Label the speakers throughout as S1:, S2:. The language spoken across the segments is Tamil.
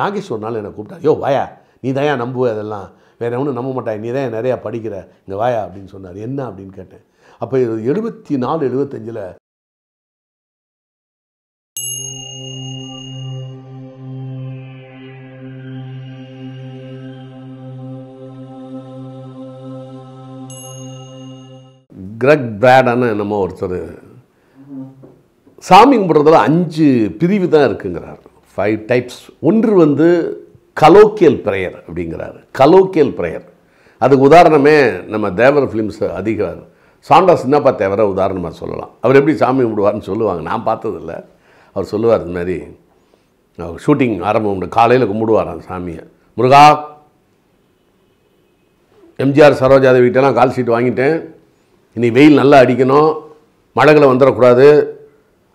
S1: நாகேஷ் ஒரு நாள் என்னை கூப்பிட்டா யோ வாயா நீ தயா நம்புவ அதெல்லாம் வேறு ஒன்றும் நம்ப மாட்டாய் நீ தான் நிறையா படிக்கிற இங்கே வாயா அப்படின்னு சொன்னார் என்ன அப்படின்னு கேட்டேன் அப்போ எழுபத்தி நாலு எழுபத்தஞ்சில் கிரக் பிராடான நம்ம ஒருத்தர் சாமி கும்பிட்றதுல அஞ்சு பிரிவு தான் இருக்குங்கிறார் ஃபைவ் டைப்ஸ் ஒன்று வந்து கலோக்கியல் ப்ரேயர் அப்படிங்கிறாரு கலோக்கியல் ப்ரேயர் அதுக்கு உதாரணமே நம்ம தேவர் ஃபிலிம்ஸ் அதிகார் சாண்டாஸ் என்னப்பா தேவரை உதாரணமாக சொல்லலாம் அவர் எப்படி சாமி விடுவார்னு சொல்லுவாங்க நான் பார்த்ததில்ல அவர் சொல்லுவார் இது மாதிரி ஷூட்டிங் ஆரம்பம் காலையில் அந்த சாமியை முருகா எம்ஜிஆர் சரோஜாதேவி கிட்டலாம் கால் ஷீட் வாங்கிட்டேன் இனி வெயில் நல்லா அடிக்கணும் மழைகளை வந்துடக்கூடாது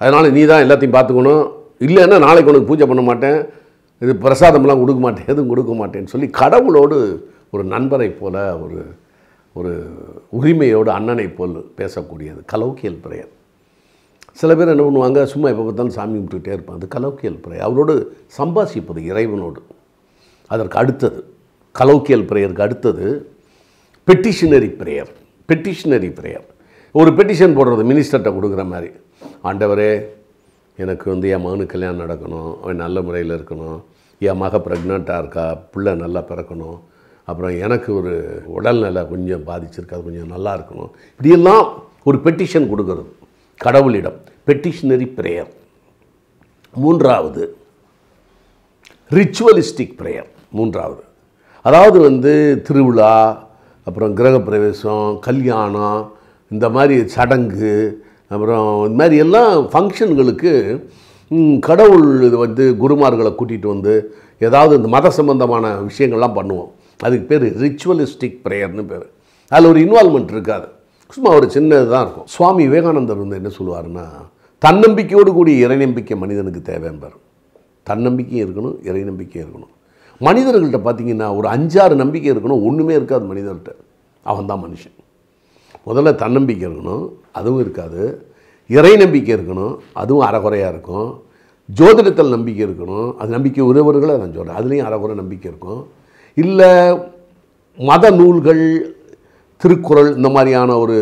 S1: அதனால் நீ தான் எல்லாத்தையும் பார்த்துக்கணும் இல்லைன்னா நாளைக்கு உனக்கு பூஜை பண்ண மாட்டேன் இது பிரசாதம்லாம் கொடுக்க மாட்டேன் எதுவும் கொடுக்க மாட்டேன்னு சொல்லி கடவுளோடு ஒரு நண்பரை போல ஒரு ஒரு உரிமையோடு அண்ணனை போல் பேசக்கூடியது கலோக்கியல் பிரேயர் சில பேர் என்ன பண்ணுவாங்க சும்மா எப்போ பார்த்தாலும் சாமி விட்டுக்கிட்டே இருப்பாங்க அது கலோக்கியல் பிரேயர் அவரோடு சம்பாஷிப்பது இறைவனோடு அதற்கு அடுத்தது கலோக்கியல் பிரேயருக்கு அடுத்தது பெட்டிஷனரி பிரேயர் பெட்டிஷனரி பிரேயர் ஒரு பெட்டிஷன் போடுறது மினிஸ்டர்கிட்ட கொடுக்குற மாதிரி ஆண்டவரே எனக்கு வந்து என் மகனு கல்யாணம் நடக்கணும் அவன் நல்ல முறையில் இருக்கணும் என் மக ப்ரெக்னெண்ட்டாக இருக்கா பிள்ளை நல்லா பிறக்கணும் அப்புறம் எனக்கு ஒரு உடல்நிலை கொஞ்சம் பாதிச்சிருக்கா அது கொஞ்சம் நல்லா இருக்கணும் இப்படியெல்லாம் ஒரு பெட்டிஷன் கொடுக்குறது கடவுளிடம் பெட்டிஷனரி ப்ரேயர் மூன்றாவது ரிச்சுவலிஸ்டிக் ப்ரேயர் மூன்றாவது அதாவது வந்து திருவிழா அப்புறம் கிரகப்பிரவேசம் கல்யாணம் இந்த மாதிரி சடங்கு அப்புறம் இந்த மாதிரி எல்லா ஃபங்க்ஷன்களுக்கு கடவுள் இது வந்து குருமார்களை கூட்டிகிட்டு வந்து ஏதாவது இந்த மத சம்பந்தமான விஷயங்கள்லாம் பண்ணுவோம் அதுக்கு பேர் ரிச்சுவலிஸ்டிக் ப்ரேயர்னு பேர் அதில் ஒரு இன்வால்மெண்ட் இருக்காது சும்மா ஒரு சின்ன இதாக இருக்கும் சுவாமி விவேகானந்தர் வந்து என்ன சொல்லுவார்னா தன்னம்பிக்கையோடு கூடிய இறைநம்பிக்கை மனிதனுக்கு தேவைம்பார் தன்னம்பிக்கையும் இருக்கணும் இறைநம்பிக்கையும் இருக்கணும் மனிதர்கள்ட்ட பார்த்தீங்கன்னா ஒரு அஞ்சாறு நம்பிக்கை இருக்கணும் ஒன்றுமே இருக்காது மனிதர்கிட்ட அவன் தான் மனுஷன் முதல்ல தன்னம்பிக்கை இருக்கணும் அதுவும் இருக்காது இறை நம்பிக்கை இருக்கணும் அதுவும் அறகுறையாக இருக்கும் ஜோதிடத்தில் நம்பிக்கை இருக்கணும் அது நம்பிக்கை உறவர்களை நான் சொல்கிறேன் அதுலேயும் அறகுறை நம்பிக்கை இருக்கும் இல்லை மத நூல்கள் திருக்குறள் இந்த மாதிரியான ஒரு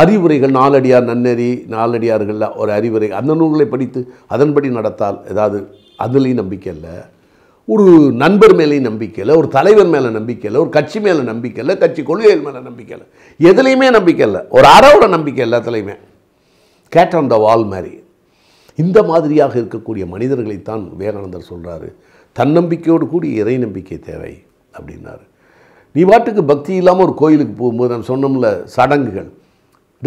S1: அறிவுரைகள் நாலடியார் நன்னெறி நாலடியார்களில் ஒரு அறிவுரை அந்த நூல்களை படித்து அதன்படி நடத்தால் ஏதாவது அதுலேயும் நம்பிக்கை இல்லை ஒரு நண்பர் மேலேயும் நம்பிக்கை இல்லை ஒரு தலைவர் மேலே நம்பிக்கை இல்லை ஒரு கட்சி மேலே நம்பிக்கை இல்லை கட்சி கொள்கைகள் மேலே நம்பிக்கை இல்லை எதுலேயுமே நம்பிக்கை இல்லை ஒரு அறவோட நம்பிக்கை எல்லாத்துலேயுமே கேட் ஆன் த வால் மாதிரி இந்த மாதிரியாக இருக்கக்கூடிய மனிதர்களைத்தான் விவேகானந்தர் சொல்கிறாரு தன்னம்பிக்கையோடு கூடிய இறை நம்பிக்கை தேவை அப்படின்னாரு நீ பாட்டுக்கு பக்தி இல்லாமல் ஒரு கோயிலுக்கு போகும்போது நான் சொன்னோம்ல சடங்குகள்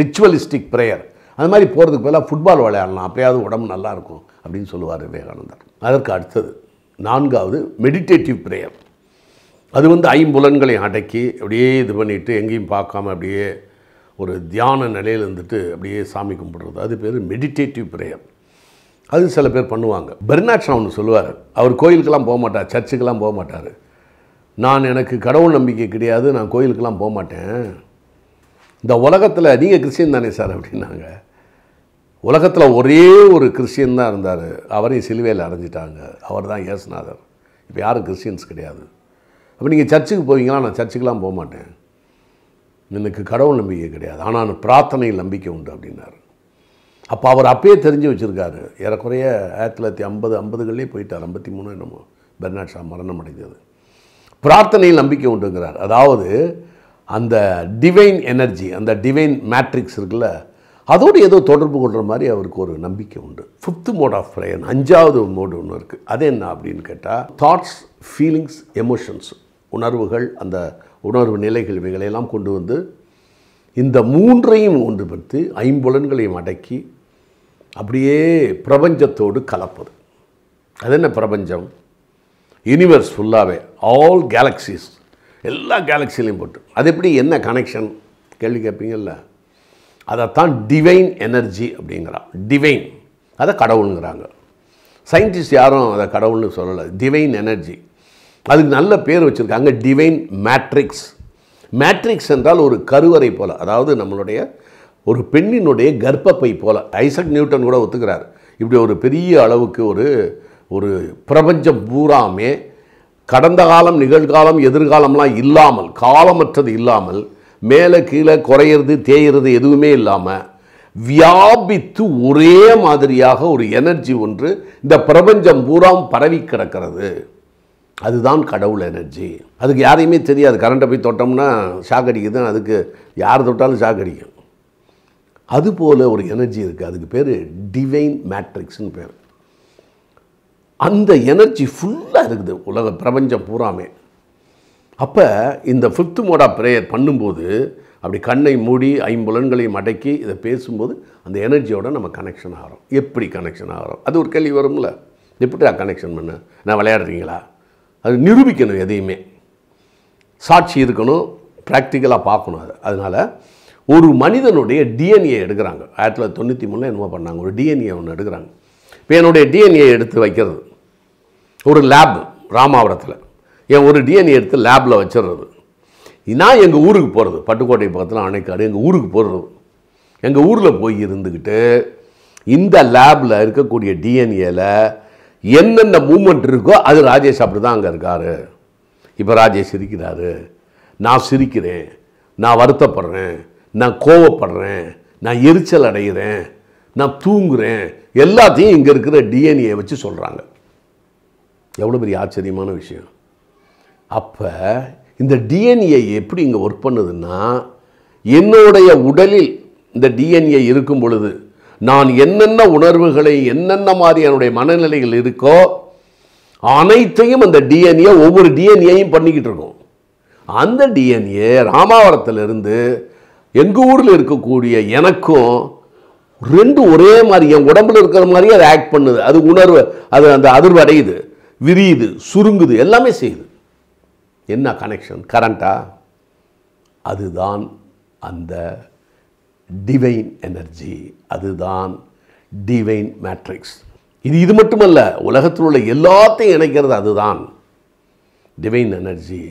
S1: ரிச்சுவலிஸ்டிக் ப்ரேயர் அது மாதிரி போகிறதுக்கு பதிலாக ஃபுட்பால் விளையாடலாம் அப்படியாவது உடம்பு நல்லாயிருக்கும் அப்படின்னு சொல்லுவார் விவேகானந்தர் அதற்கு அடுத்தது நான்காவது மெடிடேட்டிவ் ப்ரேயர் அது வந்து ஐம்புலன்களை அடக்கி அப்படியே இது பண்ணிவிட்டு எங்கேயும் பார்க்காம அப்படியே ஒரு தியான நிலையில் இருந்துட்டு அப்படியே சாமி கும்பிடுறது அது பேர் மெடிடேட்டிவ் ப்ரேயர் அது சில பேர் பண்ணுவாங்க பெர்னாட் ஒன்று சொல்லுவார் அவர் கோயிலுக்கெல்லாம் போக மாட்டார் சர்ச்சுக்கெல்லாம் போக மாட்டார் நான் எனக்கு கடவுள் நம்பிக்கை கிடையாது நான் கோயிலுக்கெல்லாம் போக மாட்டேன் இந்த உலகத்தில் நீங்கள் கிறிஸ்டின் தானே சார் அப்படின்னாங்க உலகத்தில் ஒரே ஒரு கிறிஸ்டியன் தான் இருந்தார் அவரையும் சிலுவையில் அடைஞ்சிட்டாங்க அவர் தான் இயேசுநாதர் இப்போ யாரும் கிறிஸ்டியன்ஸ் கிடையாது அப்போ நீங்கள் சர்ச்சுக்கு போவீங்களா நான் சர்ச்சுக்கெலாம் போக மாட்டேன் எனக்கு கடவுள் நம்பிக்கை கிடையாது ஆனால் நான் பிரார்த்தனையில் நம்பிக்கை உண்டு அப்படின்னார் அப்போ அவர் அப்பயே தெரிஞ்சு வச்சுருக்காரு ஏறக்குறைய ஆயிரத்தி தொள்ளாயிரத்தி ஐம்பது ஐம்பதுகள்லேயே போயிட்டார் ஐம்பத்தி மூணு என்னமோ பெர்னாட் ஷா மரணம் அடைந்தது பிரார்த்தனையில் நம்பிக்கை உண்டுங்கிறார் அதாவது அந்த டிவைன் எனர்ஜி அந்த டிவைன் மேட்ரிக்ஸ் இருக்குல்ல அதோடு ஏதோ தொடர்பு கொள்கிற மாதிரி அவருக்கு ஒரு நம்பிக்கை உண்டு ஃபிஃப்த் மோட் ஆஃப் ப்ரேயர் அஞ்சாவது மோடு ஒன்று இருக்குது அது என்ன அப்படின்னு கேட்டால் தாட்ஸ் ஃபீலிங்ஸ் எமோஷன்ஸ் உணர்வுகள் அந்த உணர்வு நிலைகள் இவைகளையெல்லாம் கொண்டு வந்து இந்த மூன்றையும் ஒன்றுபடுத்தி ஐம்புலன்களையும் அடக்கி அப்படியே பிரபஞ்சத்தோடு கலப்பது அது என்ன பிரபஞ்சம் யூனிவர்ஸ் ஃபுல்லாகவே ஆல் கேலக்சிஸ் எல்லா கேலக்சிலையும் போட்டு அது எப்படி என்ன கனெக்ஷன் கேள்வி கேட்பீங்கல்ல அதைத்தான் டிவைன் எனர்ஜி அப்படிங்கிறான் டிவைன் அதை கடவுளுங்கிறாங்க சயின்டிஸ்ட் யாரும் அதை கடவுள்னு சொல்லலை டிவைன் எனர்ஜி அதுக்கு நல்ல பேர் வச்சுருக்காங்க டிவைன் மேட்ரிக்ஸ் மேட்ரிக்ஸ் என்றால் ஒரு கருவறை போல் அதாவது நம்மளுடைய ஒரு பெண்ணினுடைய கர்ப்பப்பை போல் ஐசக் நியூட்டன் கூட ஒத்துக்கிறார் இப்படி ஒரு பெரிய அளவுக்கு ஒரு ஒரு பிரபஞ்சம் பூராமே கடந்த காலம் நிகழ்காலம் எதிர்காலம்லாம் இல்லாமல் காலமற்றது இல்லாமல் மேலே கீழே குறையிறது தேயிறது எதுவுமே இல்லாமல் வியாபித்து ஒரே மாதிரியாக ஒரு எனர்ஜி ஒன்று இந்த பிரபஞ்சம் பூராம் பரவி கிடக்கிறது அதுதான் கடவுள் எனர்ஜி அதுக்கு யாரையுமே தெரியாது கரண்ட்டை போய் தொட்டோம்னா ஷாக் அடிக்குது அதுக்கு யார் தொட்டாலும் ஷாக் அடிக்கும் அதுபோல் ஒரு எனர்ஜி இருக்குது அதுக்கு பேர் டிவைன் மேட்ரிக்ஸ்னு பேர் அந்த எனர்ஜி ஃபுல்லாக இருக்குது உலக பிரபஞ்சம் பூராமே அப்போ இந்த ஃபிஃப்த்து மோடா ப்ரேயர் பண்ணும்போது அப்படி கண்ணை மூடி ஐம்புலன்களையும் அடக்கி இதை பேசும்போது அந்த எனர்ஜியோட நம்ம கனெக்ஷன் ஆகிறோம் எப்படி கனெக்ஷன் ஆகிறோம் அது ஒரு கேள்வி வரும்ல எப்படி கனெக்ஷன் பண்ண நான் விளையாடுறீங்களா அது நிரூபிக்கணும் எதையுமே சாட்சி இருக்கணும் ப்ராக்டிக்கலாக பார்க்கணும் அது அதனால் ஒரு மனிதனுடைய டிஎன்ஏ எடுக்கிறாங்க ஆயிரத்தி தொள்ளாயிரத்தி தொண்ணூற்றி மூணில் என்னமோ பண்ணாங்க ஒரு டிஎன்ஏ ஒன்று எடுக்கிறாங்க இப்போ என்னுடைய டிஎன்ஏ எடுத்து வைக்கிறது ஒரு லேப் ராமாவரத்தில் என் ஒரு டிஎன்ஏ எடுத்து லேபில் வச்சிடுறது நான் எங்கள் ஊருக்கு போகிறது பட்டுக்கோட்டை பக்கத்தில் அணைக்காடு எங்கள் ஊருக்கு போடுறது எங்கள் ஊரில் போய் இருந்துக்கிட்டு இந்த லேபில் இருக்கக்கூடிய டிஎன்ஏல என்னென்ன மூமெண்ட் இருக்கோ அது ராஜேஷ் அப்படி தான் அங்கே இருக்கார் இப்போ ராஜேஷ் சிரிக்கிறாரு நான் சிரிக்கிறேன் நான் வருத்தப்படுறேன் நான் கோவப்படுறேன் நான் எரிச்சல் அடைகிறேன் நான் தூங்குகிறேன் எல்லாத்தையும் இங்கே இருக்கிற டிஎன்ஏ வச்சு சொல்கிறாங்க எவ்வளோ பெரிய ஆச்சரியமான விஷயம் அப்போ இந்த டிஎன்ஏ எப்படி இங்கே ஒர்க் பண்ணுதுன்னா என்னுடைய உடலில் இந்த டிஎன்ஏ இருக்கும் பொழுது நான் என்னென்ன உணர்வுகளை என்னென்ன மாதிரி என்னுடைய மனநிலைகள் இருக்கோ அனைத்தையும் அந்த டிஎன்ஏ ஒவ்வொரு டிஎன்ஏயும் பண்ணிக்கிட்டு இருக்கோம் அந்த டிஎன்ஏ ராமாவரத்திலிருந்து எங்கள் ஊரில் இருக்கக்கூடிய எனக்கும் ரெண்டு ஒரே மாதிரி என் உடம்புல இருக்கிற மாதிரியே அது ஆக்ட் பண்ணுது அது உணர்வு அது அந்த அதிர்வு அடையுது விரியுது சுருங்குது எல்லாமே செய்யுது என்ன கனெக்ஷன் கரண்ட்டா அதுதான் அந்த டிவைன் எனர்ஜி அதுதான் டிவைன் மேட்ரிக்ஸ் இது இது மட்டுமல்ல உலகத்தில் உள்ள எல்லாத்தையும் இணைக்கிறது அதுதான் டிவைன் எனர்ஜி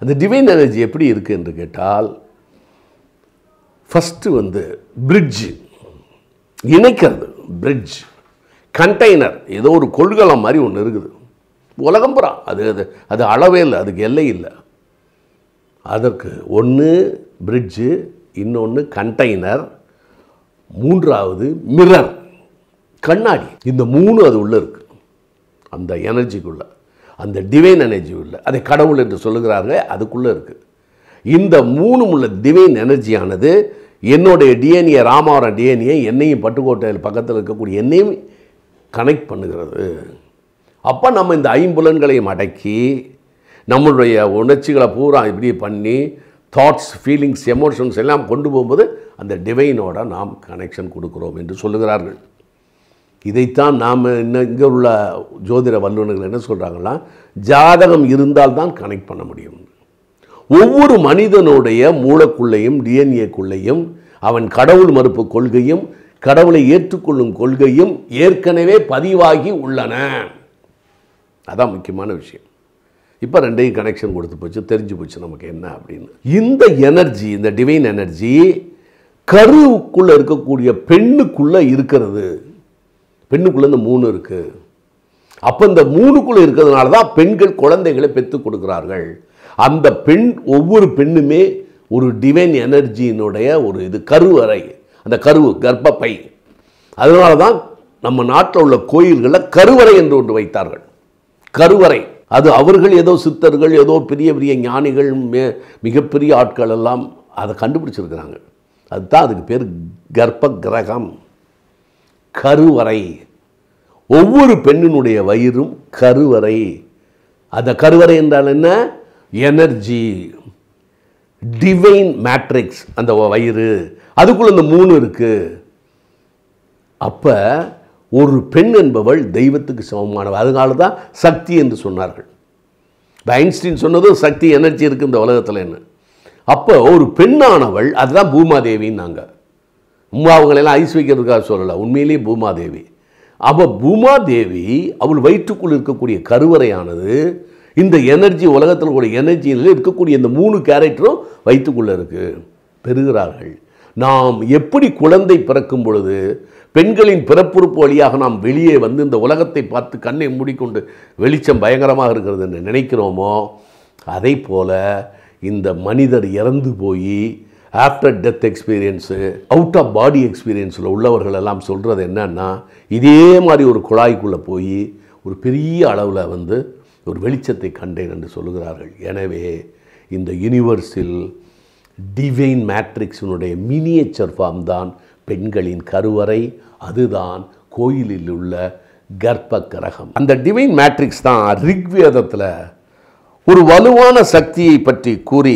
S1: அந்த டிவைன் எனர்ஜி எப்படி இருக்குது என்று கேட்டால் ஃபஸ்ட்டு வந்து பிரிட்ஜு இணைக்கிறது பிரிட்ஜ் கண்டெய்னர் ஏதோ ஒரு கொள்கலம் மாதிரி ஒன்று இருக்குது உலகம் புறா அது அது அது அளவே இல்லை அதுக்கு எல்லை இல்லை அதற்கு ஒன்று பிரிட்ஜு இன்னொன்று கண்டெய்னர் மூன்றாவது மிரர் கண்ணாடி இந்த மூணு அது உள்ளே இருக்குது அந்த எனர்ஜிக்குள்ளே அந்த டிவைன் எனர்ஜி உள்ள அதை கடவுள் என்று சொல்லுகிறார்கள் அதுக்குள்ளே இருக்குது இந்த மூணு உள்ள டிவைன் எனர்ஜியானது என்னுடைய டிஎன்ஏ ராமாவரம் டிஎன்ஏ என்னையும் பட்டுக்கோட்டையில் பக்கத்தில் இருக்கக்கூடிய என்னையும் கனெக்ட் பண்ணுகிறது அப்போ நம்ம இந்த ஐம்புலன்களையும் அடக்கி நம்மளுடைய உணர்ச்சிகளை பூரா இப்படி பண்ணி தாட்ஸ் ஃபீலிங்ஸ் எமோஷன்ஸ் எல்லாம் கொண்டு போகும்போது அந்த டிவைனோட நாம் கனெக்ஷன் கொடுக்குறோம் என்று சொல்லுகிறார்கள் இதைத்தான் நாம் இன்னும் இங்கே உள்ள ஜோதிட வல்லுநர்கள் என்ன சொல்கிறாங்கன்னா ஜாதகம் இருந்தால் தான் கனெக்ட் பண்ண முடியும் ஒவ்வொரு மனிதனுடைய மூளைக்குள்ளேயும் டிஎன்ஏக்குள்ளேயும் அவன் கடவுள் மறுப்பு கொள்கையும் கடவுளை ஏற்றுக்கொள்ளும் கொள்கையும் ஏற்கனவே பதிவாகி உள்ளன அதான் முக்கியமான விஷயம் இப்போ ரெண்டையும் கனெக்ஷன் கொடுத்து போச்சு தெரிஞ்சு போச்சு நமக்கு என்ன அப்படின்னு இந்த எனர்ஜி இந்த டிவைன் எனர்ஜி கருவுக்குள்ளே இருக்கக்கூடிய பெண்ணுக்குள்ளே இருக்கிறது பெண்ணுக்குள்ளே இந்த மூணு இருக்குது அப்போ இந்த மூணுக்குள்ளே இருக்கிறதுனால தான் பெண்கள் குழந்தைகளை பெற்று கொடுக்குறார்கள் அந்த பெண் ஒவ்வொரு பெண்ணுமே ஒரு டிவைன் எனர்ஜியினுடைய ஒரு இது கருவறை அந்த கருவு கர்ப்பப்பை அதனால தான் நம்ம நாட்டில் உள்ள கோயில்களில் கருவறை என்று ஒன்று வைத்தார்கள் கருவறை அது அவர்கள் ஏதோ சித்தர்கள் ஏதோ பெரிய பெரிய ஞானிகள் மே மிகப்பெரிய ஆட்கள் எல்லாம் அதை கண்டுபிடிச்சிருக்கிறாங்க அதுதான் அதுக்கு பேர் கர்ப்ப கிரகம் கருவறை ஒவ்வொரு பெண்ணினுடைய வயிறும் கருவறை அந்த கருவறை என்றால் என்ன எனர்ஜி டிவைன் மேட்ரிக்ஸ் அந்த வயிறு அதுக்குள்ளே இந்த மூணு இருக்குது அப்போ ஒரு பெண் என்பவள் தெய்வத்துக்கு சமமானவள் அதனால தான் சக்தி என்று சொன்னார்கள் ஐன்ஸ்டீன் சொன்னதும் சக்தி எனர்ஜி இருக்குது இந்த உலகத்தில் என்ன அப்போ ஒரு பெண்ணானவள் அதுதான் பூமாதேவின்னாங்க உமா அவங்களெல்லாம் ஐஸ் வைக்கிறதுக்காக சொல்லலை உண்மையிலேயே பூமாதேவி அவள் பூமாதேவி அவள் வயிற்றுக்குள் இருக்கக்கூடிய கருவறையானது இந்த எனர்ஜி உலகத்தில் கூட எனர்ஜியில் இருக்கக்கூடிய இந்த மூணு கேரக்டரும் வயிற்றுக்குள்ளே இருக்குது பெறுகிறார்கள் நாம் எப்படி குழந்தை பிறக்கும் பொழுது பெண்களின் பிறப்புறுப்பு வழியாக நாம் வெளியே வந்து இந்த உலகத்தை பார்த்து கண்ணை மூடிக்கொண்டு வெளிச்சம் பயங்கரமாக இருக்கிறது என்று நினைக்கிறோமோ அதே போல் இந்த மனிதர் இறந்து போய் after death experience out of body எக்ஸ்பீரியன்ஸில் உள்ளவர்கள் எல்லாம் சொல்கிறது என்னன்னா இதே மாதிரி ஒரு குழாய்க்குள்ளே போய் ஒரு பெரிய அளவில் வந்து ஒரு வெளிச்சத்தை கண்டேன் என்று சொல்கிறார்கள் எனவே இந்த யூனிவர்ஸில் டிவைன் மேட்ரிக்ஸினுடைய மினியேச்சர் ஃபார்ம் தான் பெண்களின் கருவறை அதுதான் கோயிலில் உள்ள கர்ப்ப கிரகம் அந்த டிவைன் மேட்ரிக்ஸ் தான் ரிக்வேதத்தில் ஒரு வலுவான சக்தியை பற்றி கூறி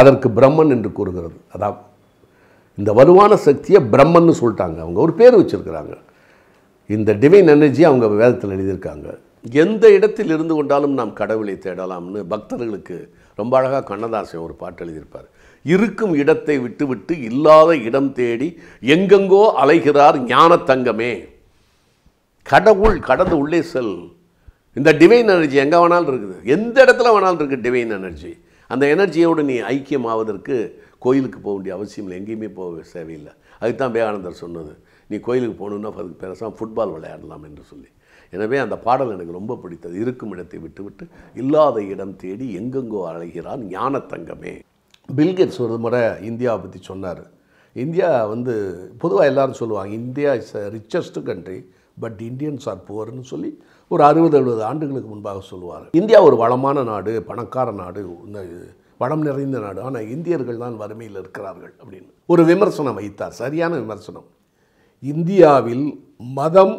S1: அதற்கு பிரம்மன் என்று கூறுகிறது அதான் இந்த வலுவான சக்தியை பிரம்மன் சொல்லிட்டாங்க அவங்க ஒரு பேர் வச்சுருக்கிறாங்க இந்த டிவைன் எனர்ஜி அவங்க வேதத்தில் எழுதியிருக்காங்க எந்த இடத்தில் இருந்து கொண்டாலும் நாம் கடவுளை தேடலாம்னு பக்தர்களுக்கு ரொம்ப அழகாக கண்ணதாசன் ஒரு பாட்டு எழுதியிருப்பார் இருக்கும் இடத்தை விட்டுவிட்டு இல்லாத இடம் தேடி எங்கெங்கோ அலைகிறார் ஞான தங்கமே கடவுள் கடந்து உள்ளே செல் இந்த டிவைன் எனர்ஜி எங்கே வேணாலும் இருக்குது எந்த இடத்துல வேணாலும் இருக்குது டிவைன் எனர்ஜி அந்த எனர்ஜியோடு நீ ஐக்கியமாவதற்கு கோயிலுக்கு போக வேண்டிய அவசியம் இல்லை எங்கேயுமே போக தேவையில்லை அதுதான் வேகானந்தர் சொன்னது நீ கோயிலுக்கு போகணுன்னா அதுக்கு பெருசாக ஃபுட்பால் விளையாடலாம் என்று சொல்லி எனவே அந்த பாடல் எனக்கு ரொம்ப பிடித்தது இருக்கும் இடத்தை விட்டுவிட்டு இல்லாத இடம் தேடி எங்கெங்கோ அழைகிறான் ஞான தங்கமே பில்கேட்ஸ் ஒரு முறை இந்தியாவை பற்றி சொன்னார் இந்தியா வந்து பொதுவாக எல்லோரும் சொல்லுவாங்க India is a richest country but Indians are புவர்னு சொல்லி ஒரு அறுபது எழுபது ஆண்டுகளுக்கு முன்பாக சொல்லுவார் இந்தியா ஒரு வளமான நாடு பணக்கார நாடு வளம் நிறைந்த நாடு ஆனால் இந்தியர்கள் தான் வறுமையில் இருக்கிறார்கள் அப்படின்னு ஒரு விமர்சனம் வைத்தார் சரியான விமர்சனம் இந்தியாவில் மதம்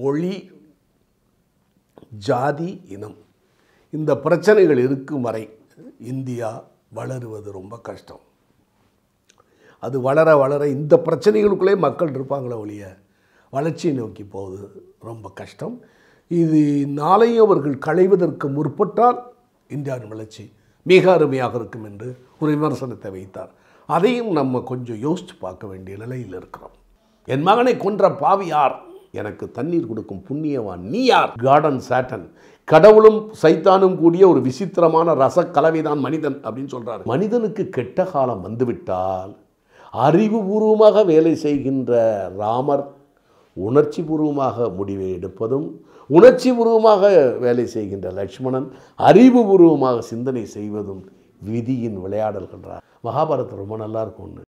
S1: மொழி ஜாதி இனம் இந்த பிரச்சனைகள் இருக்கும் வரை இந்தியா வளருவது ரொம்ப கஷ்டம் அது வளர வளர இந்த பிரச்சனைகளுக்குள்ளே மக்கள் இருப்பாங்களே ஒழிய வளர்ச்சியை நோக்கி போவது ரொம்ப கஷ்டம் இது நாளையும் அவர்கள் களைவதற்கு முற்பட்டால் இந்தியாவின் வளர்ச்சி மிக அருமையாக இருக்கும் என்று ஒரு விமர்சனத்தை வைத்தார் அதையும் நம்ம கொஞ்சம் யோசித்து பார்க்க வேண்டிய நிலையில் இருக்கிறோம் என் மகனை கொன்ற பாவியார் எனக்கு தண்ணீர் கொடுக்கும் புண்ணியவான் நீ யார் கார்டன் சாட்டன் கடவுளும் சைத்தானும் கூடிய ஒரு விசித்திரமான ரச கலவைதான் மனிதன் அப்படின்னு சொல்கிறார் மனிதனுக்கு கெட்ட காலம் வந்துவிட்டால் அறிவுபூர்வமாக வேலை செய்கின்ற ராமர் உணர்ச்சி பூர்வமாக முடிவை எடுப்பதும் உணர்ச்சி பூர்வமாக வேலை செய்கின்ற லக்ஷ்மணன் அறிவுபூர்வமாக சிந்தனை செய்வதும் விதியின் விளையாடல்கின்றார் மகாபாரதம் ரொம்ப நல்லா இருக்கும் ஒன்று